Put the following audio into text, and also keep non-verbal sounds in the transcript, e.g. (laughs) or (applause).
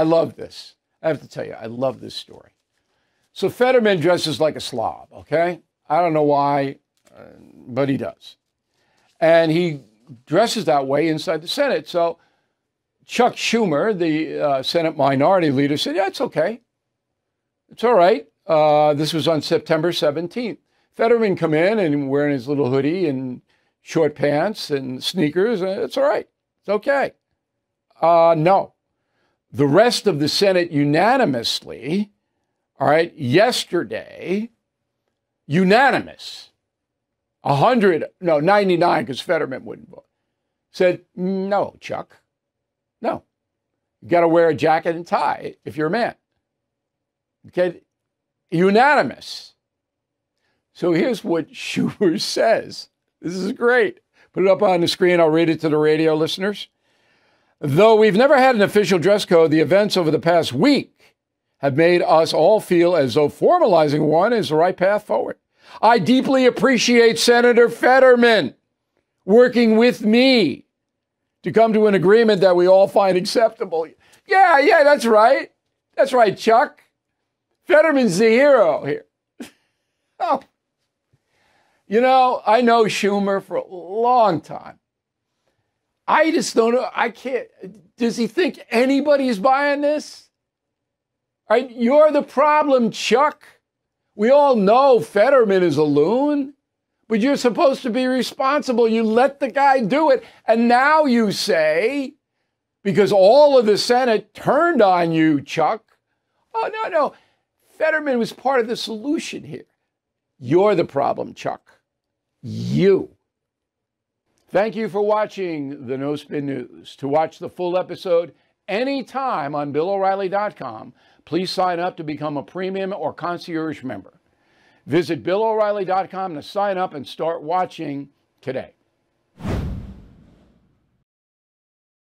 I love this. I have to tell you, I love this story. So Fetterman dresses like a slob, okay? I don't know why, uh, but he does. And he dresses that way inside the Senate. So Chuck Schumer, the uh, Senate minority leader, said, Yeah, it's okay. It's all right. Uh, this was on September 17th. Fetterman come in and wearing his little hoodie and short pants and sneakers. It's all right. It's okay. Uh, no, the rest of the Senate unanimously, all right, yesterday, unanimous, 100, no, 99, because Fetterman wouldn't vote, said, no, Chuck, no. You got to wear a jacket and tie if you're a man. Okay, unanimous. So here's what (laughs) Schumer says. This is great. Put it up on the screen. I'll read it to the radio listeners. Though we've never had an official dress code, the events over the past week have made us all feel as though formalizing one is the right path forward. I deeply appreciate Senator Fetterman working with me to come to an agreement that we all find acceptable. Yeah, yeah, that's right. That's right, Chuck. Fetterman's the hero here. (laughs) oh. You know, I know Schumer for a long time. I just don't know. I can't. Does he think anybody's buying this? Right, right, you're the problem, Chuck. We all know Fetterman is a loon, but you're supposed to be responsible. You let the guy do it. And now you say, because all of the Senate turned on you, Chuck. Oh, no, no. Fetterman was part of the solution here. You're the problem, Chuck. You. Thank you for watching the No Spin News. To watch the full episode anytime on BillO'Reilly.com, please sign up to become a premium or concierge member. Visit BillO'Reilly.com to sign up and start watching today.